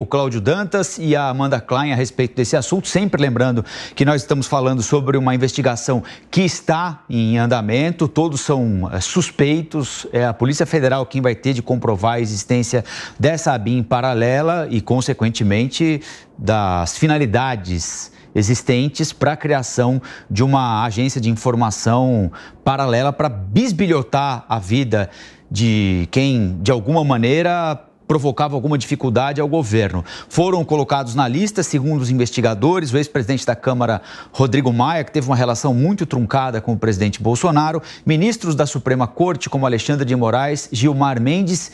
O Cláudio Dantas e a Amanda Klein a respeito desse assunto, sempre lembrando que nós estamos falando sobre uma investigação que está em andamento, todos são eh, suspeitos, é a Polícia Federal quem vai ter de comprovar a existência dessa BIM paralela e, consequentemente, das finalidades existentes para a criação de uma agência de informação paralela para bisbilhotar a vida de quem, de alguma maneira, provocava alguma dificuldade ao governo. Foram colocados na lista, segundo os investigadores, o ex-presidente da Câmara, Rodrigo Maia, que teve uma relação muito truncada com o presidente Bolsonaro, ministros da Suprema Corte, como Alexandre de Moraes, Gilmar Mendes.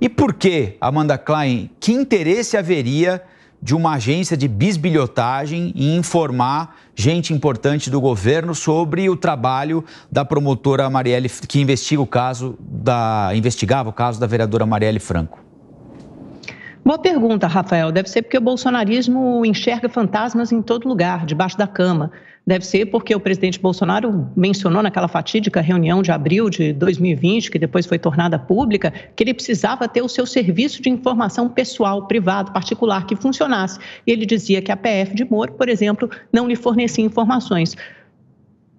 E por que, Amanda Klein, que interesse haveria de uma agência de bisbilhotagem em informar gente importante do governo sobre o trabalho da promotora Marielle, que investiga o caso da investigava o caso da vereadora Marielle Franco. Boa pergunta, Rafael. Deve ser porque o bolsonarismo enxerga fantasmas em todo lugar, debaixo da cama. Deve ser porque o presidente Bolsonaro mencionou naquela fatídica reunião de abril de 2020, que depois foi tornada pública, que ele precisava ter o seu serviço de informação pessoal, privado, particular, que funcionasse. E ele dizia que a PF de Moro, por exemplo, não lhe fornecia informações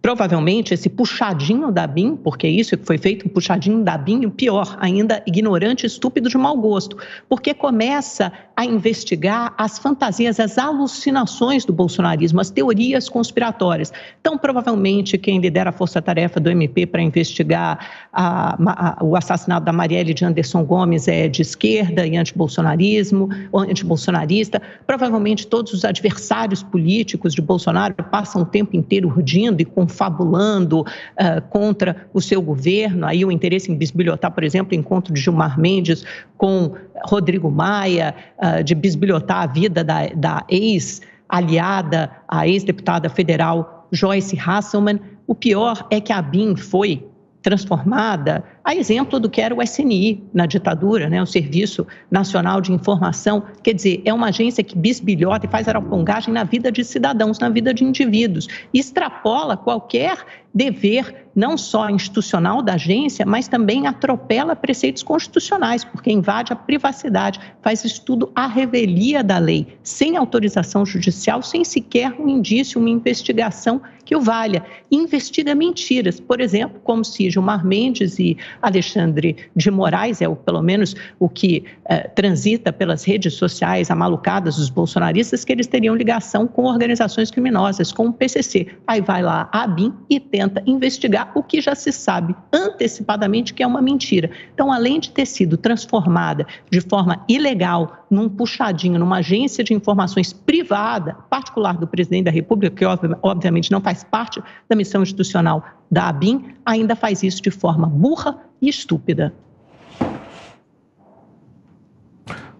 provavelmente esse puxadinho da BIM, porque isso que foi feito, um puxadinho da BIM, pior ainda, ignorante, estúpido de mau gosto, porque começa a investigar as fantasias, as alucinações do bolsonarismo, as teorias conspiratórias. Então, provavelmente, quem lidera a força-tarefa do MP para investigar a, a, o assassinato da Marielle de Anderson Gomes é de esquerda e antibolsonarismo, ou antibolsonarista. Provavelmente, todos os adversários políticos de Bolsonaro passam o tempo inteiro urdindo e confabulando uh, contra o seu governo. Aí, o interesse em bisbilhotar, por exemplo, o encontro de Gilmar Mendes com Rodrigo Maia, ah, de bisbilhotar a vida da, da ex-aliada, a ex-deputada federal Joyce Hasselman. O pior é que a BIM foi transformada a exemplo do que era o SNI na ditadura, né, o Serviço Nacional de Informação. Quer dizer, é uma agência que bisbilhota e faz arapongagem na vida de cidadãos, na vida de indivíduos, extrapola qualquer dever, não só institucional da agência, mas também atropela preceitos constitucionais, porque invade a privacidade, faz estudo à revelia da lei, sem autorização judicial, sem sequer um indício, uma investigação que o valha. Investiga mentiras, por exemplo, como se Gilmar Mendes e Alexandre de Moraes, é o, pelo menos o que eh, transita pelas redes sociais amalucadas dos bolsonaristas, que eles teriam ligação com organizações criminosas, com o PCC. Aí vai lá a ABIN e tenta investigar o que já se sabe antecipadamente que é uma mentira. Então, além de ter sido transformada de forma ilegal num puxadinho, numa agência de informações privada, particular do presidente da República, que obviamente não faz parte da missão institucional da ABIN, ainda faz isso de forma burra, e estúpida.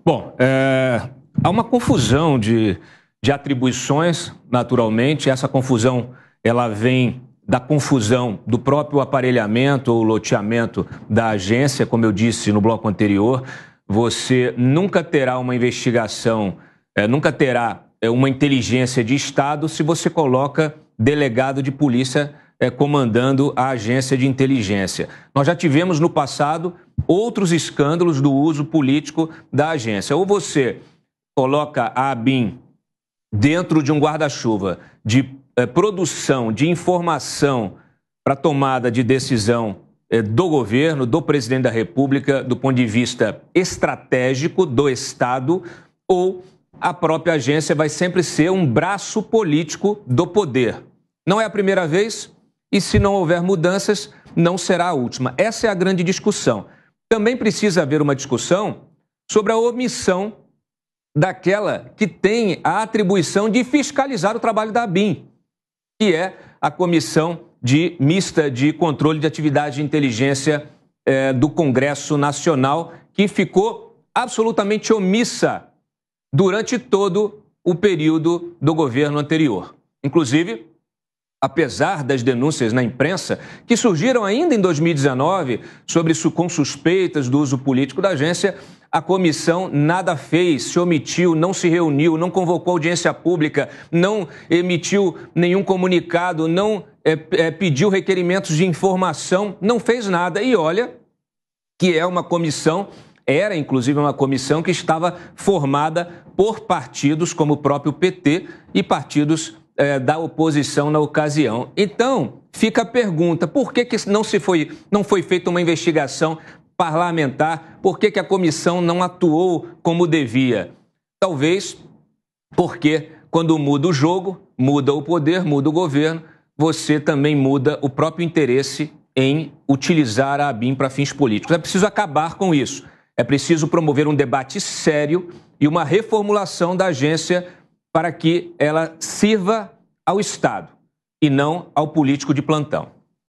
Bom, é, há uma confusão de, de atribuições, naturalmente. Essa confusão ela vem da confusão do próprio aparelhamento ou loteamento da agência, como eu disse no bloco anterior, você nunca terá uma investigação, é, nunca terá é, uma inteligência de Estado se você coloca delegado de polícia é, comandando a agência de inteligência. Nós já tivemos no passado outros escândalos do uso político da agência. Ou você coloca a ABIN dentro de um guarda-chuva de é, produção de informação para tomada de decisão é, do governo, do presidente da República, do ponto de vista estratégico do Estado, ou a própria agência vai sempre ser um braço político do poder. Não é a primeira vez, e se não houver mudanças, não será a última. Essa é a grande discussão. Também precisa haver uma discussão sobre a omissão daquela que tem a atribuição de fiscalizar o trabalho da Bim, que é a Comissão de Mista de Controle de Atividade de Inteligência eh, do Congresso Nacional, que ficou absolutamente omissa durante todo o período do governo anterior. Inclusive, apesar das denúncias na imprensa que surgiram ainda em 2019 sobre isso com suspeitas do uso político da agência, a comissão nada fez, se omitiu, não se reuniu, não convocou audiência pública, não emitiu nenhum comunicado, não é, é, pediu requerimentos de informação, não fez nada. E olha que é uma comissão era inclusive uma comissão que estava formada por partidos como o próprio PT e partidos é, da oposição na ocasião. Então, fica a pergunta: por que, que não, se foi, não foi feita uma investigação parlamentar? Por que, que a comissão não atuou como devia? Talvez porque, quando muda o jogo, muda o poder, muda o governo, você também muda o próprio interesse em utilizar a ABIN para fins políticos. É preciso acabar com isso. É preciso promover um debate sério e uma reformulação da agência para que ela sirva ao Estado e não ao político de plantão.